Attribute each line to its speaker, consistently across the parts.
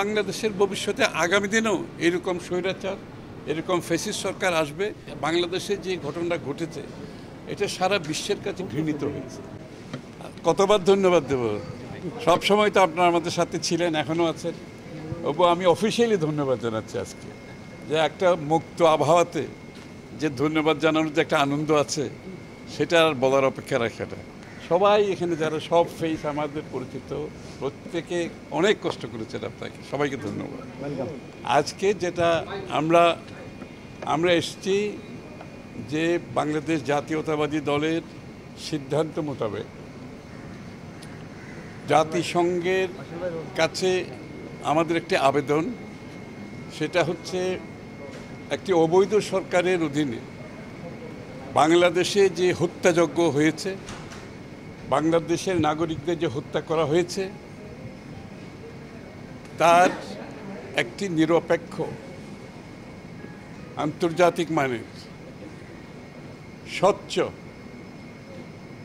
Speaker 1: বাংলাদেশের ভবিষ্যতে আগামী দিনেও এরকম স্বৈরাচার এরকম ফেসিস সরকার আসবে বাংলাদেশে যে ঘটনাটা ঘটেছে এটা সারা বিশ্বের কাছে ঘৃণিত হয়েছে কতবার ধন্যবাদ দেব সময় তো আপনার আমাদের সাথে ছিলেন এখনও আছেন ওবু আমি অফিসিয়ালি ধন্যবাদ জানাচ্ছি আজকে যে একটা মুক্ত আবহাওয়াতে যে ধন্যবাদ জানানোর যে একটা আনন্দ আছে সেটা আর বলার অপেক্ষা রাখাটা সবাই এখানে যারা সব ফেস আমাদের পরিচিত প্রত্যেকে অনেক কষ্ট করেছেন আপনাকে সবাইকে ধন্যবাদ আজকে যেটা আমরা আমরা এসছি যে বাংলাদেশ জাতীয়তাবাদী দলের সিদ্ধান্ত মোতাবেক জাতিসংঘের কাছে আমাদের একটি আবেদন সেটা হচ্ছে একটি অবৈধ সরকারের অধীনে বাংলাদেশে যে হত্যাযজ্ঞ হয়েছে বাংলাদেশের নাগরিকদের যে হত্যা করা হয়েছে তার একটি নিরপেক্ষ আন্তর্জাতিক মানের স্বচ্ছ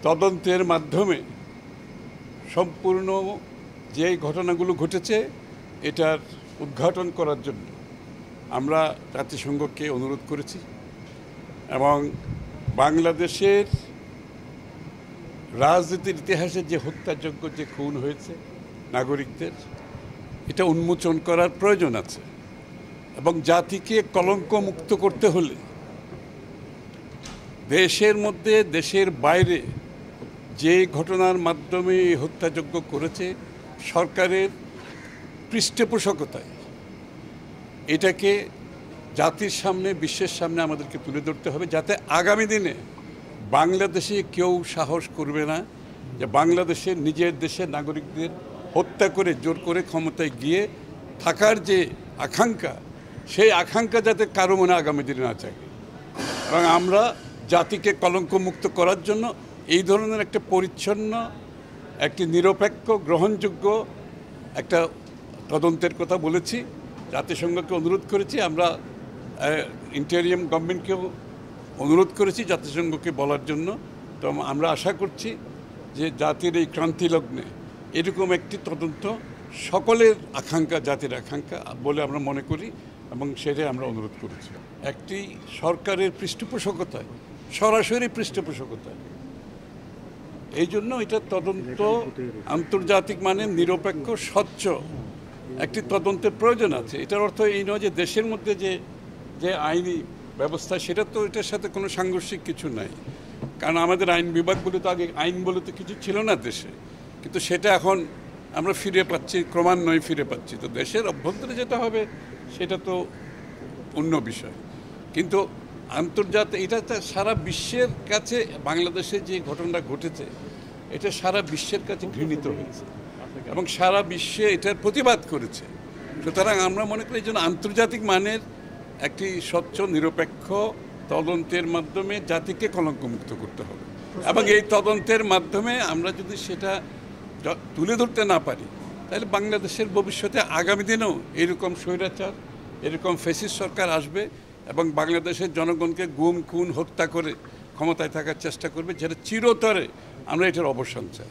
Speaker 1: তদন্তের মাধ্যমে সম্পূর্ণ যে ঘটনাগুলো ঘটেছে এটার উদ্ঘাটন করার জন্য আমরা জাতিসংঘকে অনুরোধ করেছি এবং বাংলাদেশের রাজনীতির ইতিহাসে যে হত্যাযোগ্য যে খুন হয়েছে নাগরিকদের এটা উন্মোচন করার প্রয়োজন আছে এবং জাতিকে কলঙ্ক মুক্ত করতে হলে দেশের মধ্যে দেশের বাইরে যে ঘটনার মাধ্যমে হত্যাযোগ্য করেছে সরকারের পৃষ্ঠপোষকতায় এটাকে জাতির সামনে বিশ্বের সামনে আমাদেরকে তুলে ধরতে হবে যাতে আগামী দিনে বাংলাদেশে কেউ সাহস করবে না যে বাংলাদেশে নিজের দেশে নাগরিকদের হত্যা করে জোর করে ক্ষমতায় গিয়ে থাকার যে আকাঙ্ক্ষা সেই আকাঙ্ক্ষা যাতে কারো মনে আগামী দিনে না থাকে এবং আমরা জাতিকে কলঙ্ক মুক্ত করার জন্য এই ধরনের একটা পরিচ্ছন্ন একটি নিরপেক্ষ গ্রহণযোগ্য একটা তদন্তের কথা বলেছি জাতিসংঘকে অনুরোধ করেছি আমরা ইন্টেরিয়াম গভর্নমেন্টকেও অনুরোধ করেছি জাতিসংঘকে বলার জন্য তো আমরা আশা করছি যে জাতির এই ক্রান্তি লগ্নে এরকম একটি তদন্ত সকলের আকাঙ্ক্ষা জাতির আকাঙ্ক্ষা বলে আমরা মনে করি এবং সেটাই আমরা অনুরোধ করেছি একটি সরকারের পৃষ্ঠপোষকতায় সরাসরি পৃষ্ঠপোষকতায় এই জন্য এটা তদন্ত আন্তর্জাতিক মানে নিরপেক্ষ স্বচ্ছ একটি তদন্তের প্রয়োজন আছে এটার অর্থ এই নয় যে দেশের মধ্যে যে যে আইনি ব্যবস্থা সেটা তো এটার সাথে কোনো সাংঘর্ষিক কিছু নাই কারণ আমাদের আইন বিভাগ বলে তো আগে আইন বলে তো কিছু ছিল না দেশে কিন্তু সেটা এখন আমরা ফিরে পাচ্ছি ক্রমান্বয়ে ফিরে পাচ্ছি তো দেশের অভ্যন্তরে যেটা হবে সেটা তো অন্য বিষয় কিন্তু আন্তর্জাতিক এটা তো সারা বিশ্বের কাছে বাংলাদেশে যে ঘটনাটা ঘটেছে এটা সারা বিশ্বের কাছে ঘৃণিত হয়েছে এবং সারা বিশ্বে এটার প্রতিবাদ করেছে সুতরাং আমরা মনে করি যেন আন্তর্জাতিক মানের একটি স্বচ্ছ নিরপেক্ষ তদন্তের মাধ্যমে জাতিকে কলঙ্কমুক্ত করতে হবে এবং এই তদন্তের মাধ্যমে আমরা যদি সেটা তুলে ধরতে না পারি তাহলে বাংলাদেশের ভবিষ্যতে আগামী দিনেও এরকম স্বৈরাচার এরকম ফেসিস সরকার আসবে এবং বাংলাদেশের জনগণকে গুম খুন হত্যা করে ক্ষমতায় থাকার চেষ্টা করবে যেটা চিরতরে আমরা এটার অবসান চাই